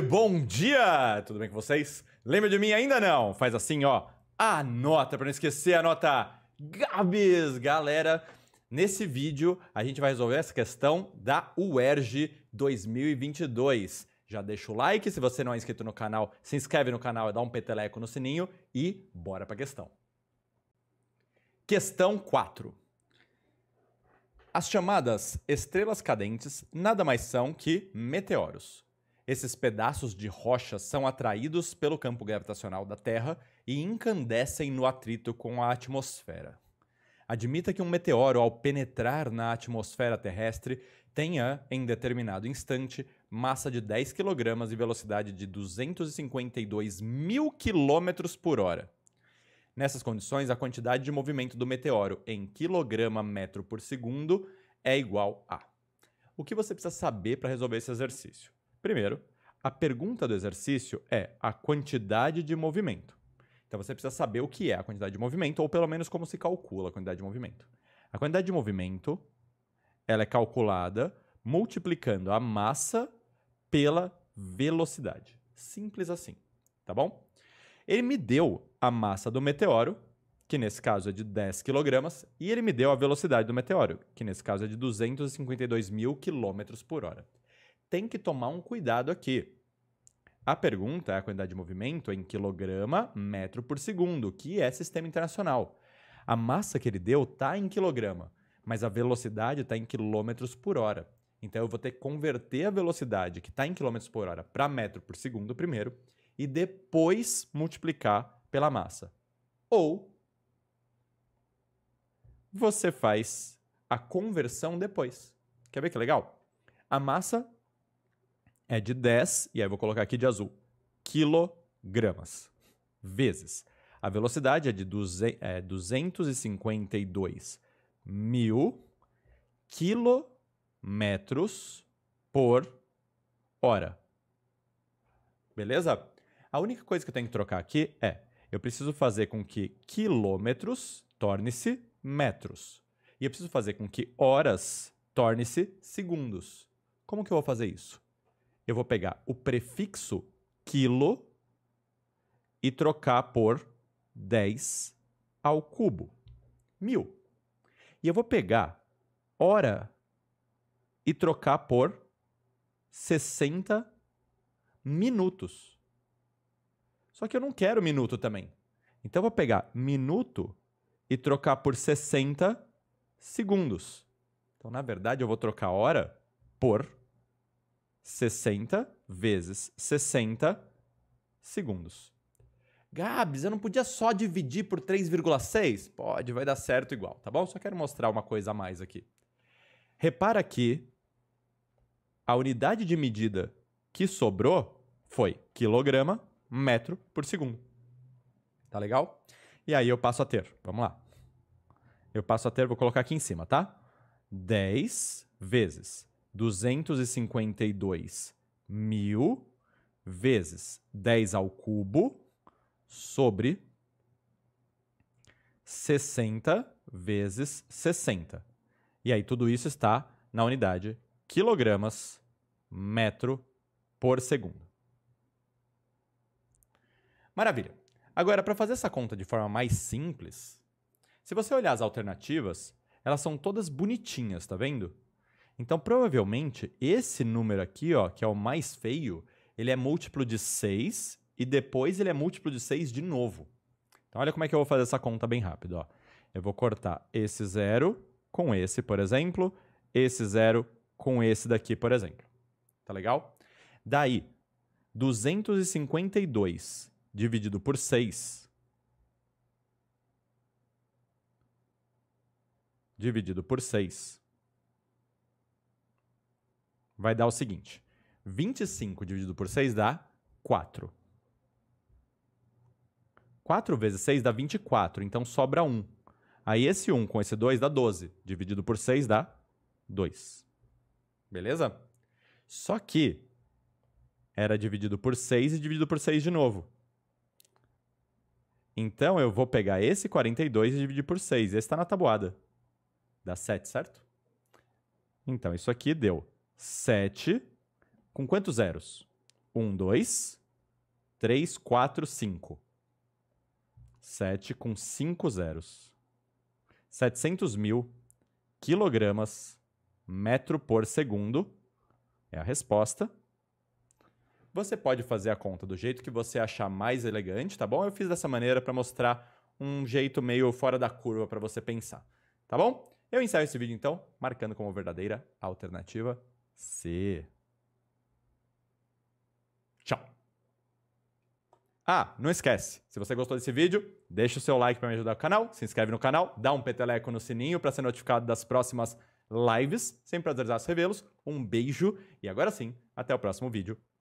bom dia! Tudo bem com vocês? Lembra de mim ainda não? Faz assim, ó. Anota para não esquecer, anota Gabs, galera. Nesse vídeo a gente vai resolver essa questão da UERJ 2022. Já deixa o like, se você não é inscrito no canal, se inscreve no canal e dá um peteleco no sininho e bora pra questão. Questão 4. As chamadas estrelas cadentes nada mais são que meteoros. Esses pedaços de rocha são atraídos pelo campo gravitacional da Terra e incandescem no atrito com a atmosfera. Admita que um meteoro, ao penetrar na atmosfera terrestre, tenha, em determinado instante, massa de 10 kg e velocidade de 252 mil km por hora. Nessas condições, a quantidade de movimento do meteoro em quilograma metro por segundo é igual a. O que você precisa saber para resolver esse exercício? Primeiro, a pergunta do exercício é a quantidade de movimento. Então você precisa saber o que é a quantidade de movimento, ou pelo menos como se calcula a quantidade de movimento. A quantidade de movimento ela é calculada multiplicando a massa pela velocidade. Simples assim, tá bom? Ele me deu a massa do meteoro, que nesse caso é de 10 kg, e ele me deu a velocidade do meteoro, que nesse caso é de 252 mil km por hora tem que tomar um cuidado aqui. A pergunta é a quantidade de movimento em quilograma metro por segundo, que é sistema internacional. A massa que ele deu está em quilograma, mas a velocidade está em quilômetros por hora. Então eu vou ter que converter a velocidade que está em quilômetros por hora para metro por segundo primeiro e depois multiplicar pela massa. Ou você faz a conversão depois. Quer ver que legal? A massa é de 10, e aí vou colocar aqui de azul, quilogramas, vezes. A velocidade é de 200, é, 252 mil quilômetros por hora. Beleza? A única coisa que eu tenho que trocar aqui é, eu preciso fazer com que quilômetros torne-se metros. E eu preciso fazer com que horas torne-se segundos. Como que eu vou fazer isso? eu vou pegar o prefixo quilo e trocar por 10 ao cubo, mil. E eu vou pegar hora e trocar por 60 minutos. Só que eu não quero minuto também. Então eu vou pegar minuto e trocar por 60 segundos. Então, na verdade, eu vou trocar hora por 60 vezes 60 segundos. Gabs, eu não podia só dividir por 3,6? Pode, vai dar certo igual, tá bom? Só quero mostrar uma coisa a mais aqui. Repara que a unidade de medida que sobrou foi quilograma metro por segundo. Tá legal? E aí eu passo a ter, vamos lá. Eu passo a ter, vou colocar aqui em cima, tá? 10 vezes 252 mil vezes 10 ao cubo sobre 60 vezes 60. E aí tudo isso está na unidade quilogramas metro por segundo. Maravilha. Agora, para fazer essa conta de forma mais simples, se você olhar as alternativas, elas são todas bonitinhas, tá vendo? Então, provavelmente, esse número aqui, ó, que é o mais feio, ele é múltiplo de 6 e depois ele é múltiplo de 6 de novo. Então, olha como é que eu vou fazer essa conta bem rápido. Ó. Eu vou cortar esse zero com esse, por exemplo, esse zero com esse daqui, por exemplo. Tá legal? Daí, 252 dividido por 6 dividido por 6 vai dar o seguinte: 25 dividido por 6 dá 4. 4 vezes 6 dá 24, então sobra 1. Aí esse 1 com esse 2 dá 12, dividido por 6 dá 2. Beleza? Só que era dividido por 6 e dividido por 6 de novo. Então eu vou pegar esse 42 e dividir por 6. Esse está na tabuada. Dá 7, certo? Então isso aqui deu 7 com quantos zeros? 1, 2, 3, 4, 5. 7 com 5 zeros. 700 mil quilogramas metro por segundo é a resposta. Você pode fazer a conta do jeito que você achar mais elegante, tá bom? Eu fiz dessa maneira para mostrar um jeito meio fora da curva para você pensar, tá bom? Eu encerro esse vídeo então, marcando como verdadeira alternativa C. Tchau. Ah, não esquece, se você gostou desse vídeo, deixa o seu like para me ajudar o canal, se inscreve no canal, dá um peteleco no sininho para ser notificado das próximas lives. Sempre prazerzado revê-los. Um beijo e agora sim, até o próximo vídeo.